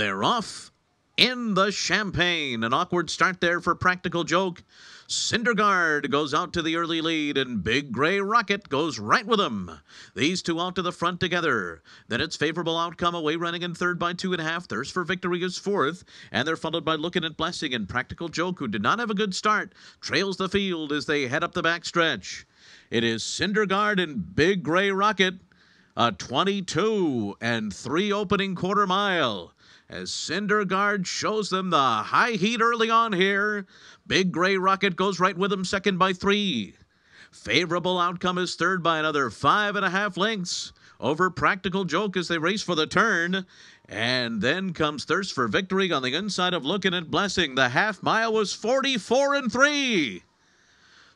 They're off in the champagne. An awkward start there for practical joke. Cindergard goes out to the early lead, and Big Gray Rocket goes right with him. These two out to the front together. Then it's favorable outcome away running in third by two and a half. Thirst for Victory is fourth, and they're followed by Looking at Blessing and Practical Joke, who did not have a good start, trails the field as they head up the backstretch. It is Cindergard and Big Gray Rocket a 22 and 3 opening quarter mile as Cindergard shows them the high heat early on here. Big Gray Rocket goes right with him, second by three. Favorable outcome is third by another five and a half lengths over Practical Joke as they race for the turn. And then comes Thirst for Victory on the inside of Looking at Blessing. The half mile was 44 and 3.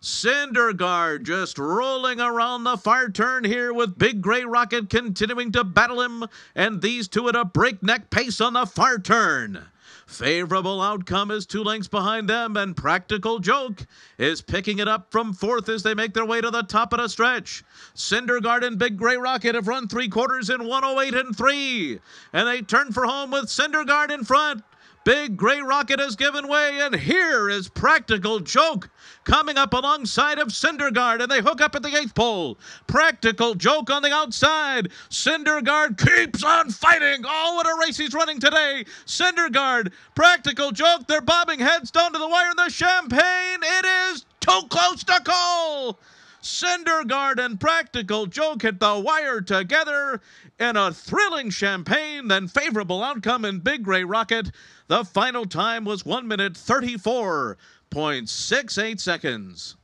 Cindergard just rolling around the far turn here with Big Gray Rocket continuing to battle him, and these two at a breakneck pace on the far turn. Favorable outcome is two lengths behind them, and Practical Joke is picking it up from fourth as they make their way to the top of the stretch. Cinderguard and Big Gray Rocket have run three quarters in 108 and three, and they turn for home with Cinderguard in front. Big Gray Rocket has given way, and here is Practical Joke coming up alongside of Cinderguard, and they hook up at the eighth pole. Practical Joke on the outside. Cinderguard keeps on fighting. Oh, what a race he's running today. Cinderguard, Practical Joke, they're bobbing heads down to the wire in the champagne. It is too close to call. Cindergard and Practical Joke hit the wire together in a thrilling champagne, then favorable outcome in Big Gray Rocket. The final time was 1 minute 34.68 seconds.